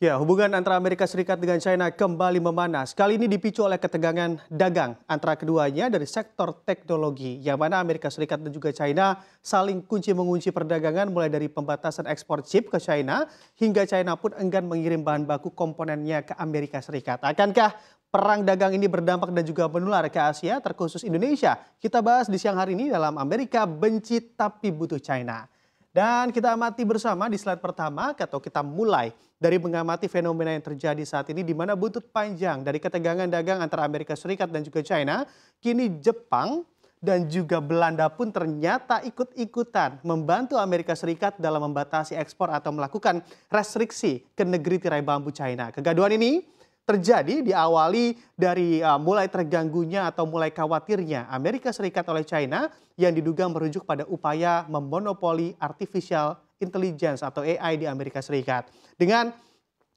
Ya, hubungan antara Amerika Serikat dengan China kembali memanas. Kali ini dipicu oleh ketegangan dagang antara keduanya dari sektor teknologi, yang mana Amerika Serikat dan juga China saling kunci mengunci perdagangan mulai dari pembatasan ekspor chip ke China hingga China pun enggan mengirim bahan baku komponennya ke Amerika Serikat. Akankah perang dagang ini berdampak dan juga menular ke Asia, terkhusus Indonesia? Kita bahas di siang hari ini dalam Amerika benci tapi butuh China. Dan kita amati bersama di slide pertama atau kita mulai dari mengamati fenomena yang terjadi saat ini di mana buntut panjang dari ketegangan dagang antara Amerika Serikat dan juga China, kini Jepang dan juga Belanda pun ternyata ikut-ikutan membantu Amerika Serikat dalam membatasi ekspor atau melakukan restriksi ke negeri tirai bambu China. Kegaduhan ini terjadi diawali dari uh, mulai terganggunya atau mulai khawatirnya Amerika Serikat oleh China yang diduga merujuk pada upaya memonopoli artificial intelligence atau AI di Amerika Serikat. Dengan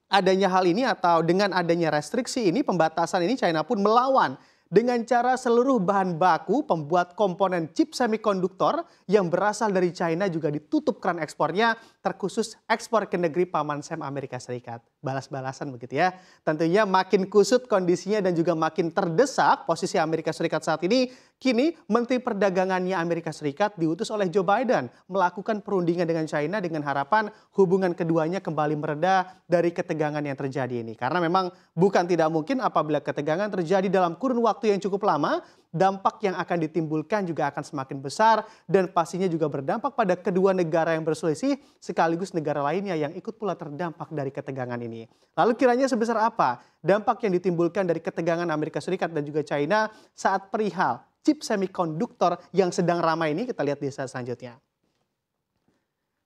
adanya hal ini atau dengan adanya restriksi ini pembatasan ini China pun melawan dengan cara seluruh bahan baku pembuat komponen chip semikonduktor yang berasal dari China juga ditutup keran ekspornya terkhusus ekspor ke negeri paman Sam Amerika Serikat balas-balasan begitu ya. Tentunya makin kusut kondisinya dan juga makin terdesak posisi Amerika Serikat saat ini. Kini Menteri Perdagangannya Amerika Serikat diutus oleh Joe Biden melakukan perundingan dengan China dengan harapan hubungan keduanya kembali mereda dari ketegangan yang terjadi ini. Karena memang bukan tidak mungkin apabila ketegangan terjadi dalam kurun waktu yang cukup lama, dampak yang akan ditimbulkan juga akan semakin besar dan pastinya juga berdampak pada kedua negara yang berselisih sekaligus negara lainnya yang ikut pula terdampak dari ketegangan ini. Lalu kiranya sebesar apa dampak yang ditimbulkan dari ketegangan Amerika Serikat dan juga China saat perihal chip semikonduktor yang sedang ramai ini kita lihat di saat selanjutnya.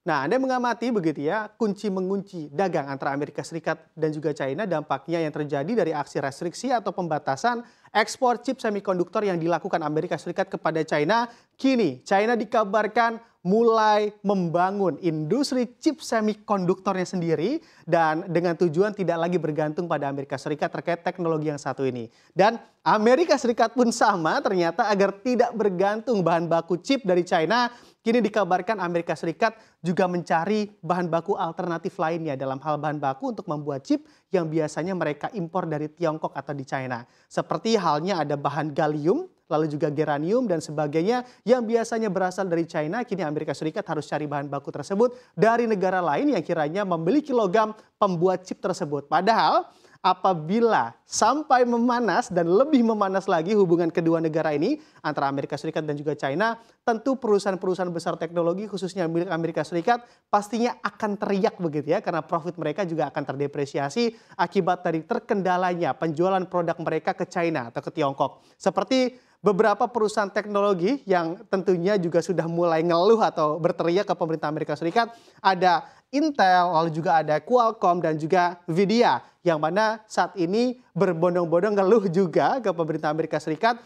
Nah, Anda mengamati begitu ya, kunci mengunci dagang antara Amerika Serikat dan juga China dampaknya yang terjadi dari aksi restriksi atau pembatasan ekspor chip semikonduktor yang dilakukan Amerika Serikat kepada China, kini China dikabarkan mulai membangun industri chip semikonduktornya sendiri dan dengan tujuan tidak lagi bergantung pada Amerika Serikat terkait teknologi yang satu ini. Dan Amerika Serikat pun sama ternyata agar tidak bergantung bahan baku chip dari China, kini dikabarkan Amerika Serikat juga mencari bahan baku alternatif lainnya dalam hal bahan baku untuk membuat chip yang biasanya mereka impor dari Tiongkok atau di China. Seperti halnya ada bahan galium, lalu juga geranium dan sebagainya yang biasanya berasal dari China, kini Amerika Serikat harus cari bahan baku tersebut dari negara lain yang kiranya memiliki logam pembuat chip tersebut. Padahal apabila sampai memanas dan lebih memanas lagi hubungan kedua negara ini antara Amerika Serikat dan juga China, tentu perusahaan-perusahaan besar teknologi khususnya milik Amerika Serikat pastinya akan teriak begitu ya karena profit mereka juga akan terdepresiasi akibat dari terkendalanya penjualan produk mereka ke China atau ke Tiongkok. Seperti beberapa perusahaan teknologi yang tentunya juga sudah mulai ngeluh atau berteriak ke pemerintah Amerika Serikat ada Intel, lalu juga ada Qualcomm dan juga Nvidia yang mana saat ini berbondong-bondong ngeluh juga ke pemerintah Amerika Serikat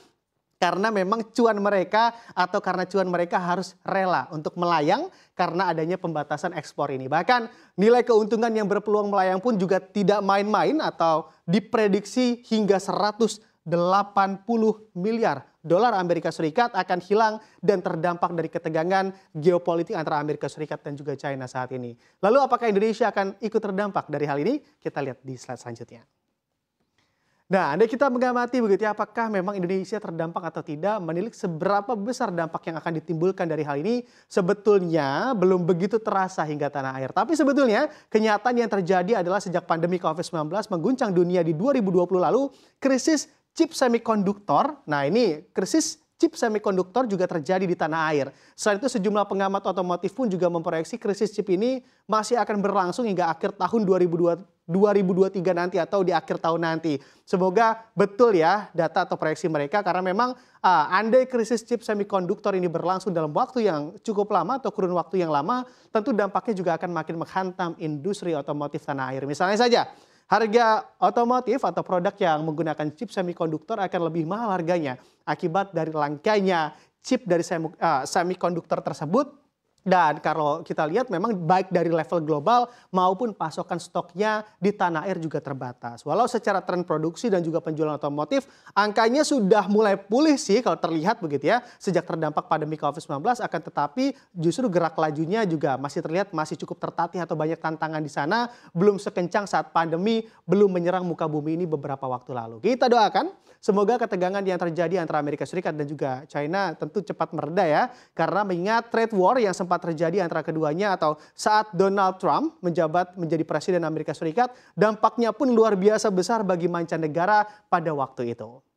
karena memang cuan mereka atau karena cuan mereka harus rela untuk melayang karena adanya pembatasan ekspor ini. Bahkan nilai keuntungan yang berpeluang melayang pun juga tidak main-main atau diprediksi hingga 180 miliar dolar Amerika Serikat akan hilang dan terdampak dari ketegangan geopolitik antara Amerika Serikat dan juga China saat ini. Lalu apakah Indonesia akan ikut terdampak dari hal ini? Kita lihat di slide selanjutnya. Nah, Anda kita mengamati begitu ya, apakah memang Indonesia terdampak atau tidak, menilik seberapa besar dampak yang akan ditimbulkan dari hal ini, sebetulnya belum begitu terasa hingga tanah air. Tapi sebetulnya kenyataan yang terjadi adalah sejak pandemi COVID-19 mengguncang dunia di 2020 lalu, krisis chip semikonduktor. Nah, ini krisis chip semikonduktor juga terjadi di tanah air. Selain itu sejumlah pengamat otomotif pun juga memproyeksi krisis chip ini masih akan berlangsung hingga akhir tahun 2023 nanti atau di akhir tahun nanti. Semoga betul ya data atau proyeksi mereka karena memang uh, andai krisis chip semikonduktor ini berlangsung dalam waktu yang cukup lama atau kurun waktu yang lama, tentu dampaknya juga akan makin menghantam industri otomotif tanah air. Misalnya saja Harga otomotif atau produk yang menggunakan chip semikonduktor akan lebih mahal harganya akibat dari langkanya chip dari eh, semikonduktor tersebut dan kalau kita lihat memang baik dari level global maupun pasokan stoknya di tanah air juga terbatas. Walau secara tren produksi dan juga penjualan otomotif angkanya sudah mulai pulih sih kalau terlihat begitu ya sejak terdampak pandemi Covid-19 akan tetapi justru gerak lajunya juga masih terlihat masih cukup tertatih atau banyak tantangan di sana belum sekencang saat pandemi belum menyerang muka bumi ini beberapa waktu lalu. Kita doakan semoga ketegangan yang terjadi antara Amerika Serikat dan juga China tentu cepat mereda ya karena mengingat trade war yang sempat sempat terjadi antara keduanya atau saat Donald Trump menjabat menjadi presiden Amerika Serikat, dampaknya pun luar biasa besar bagi mancanegara pada waktu itu.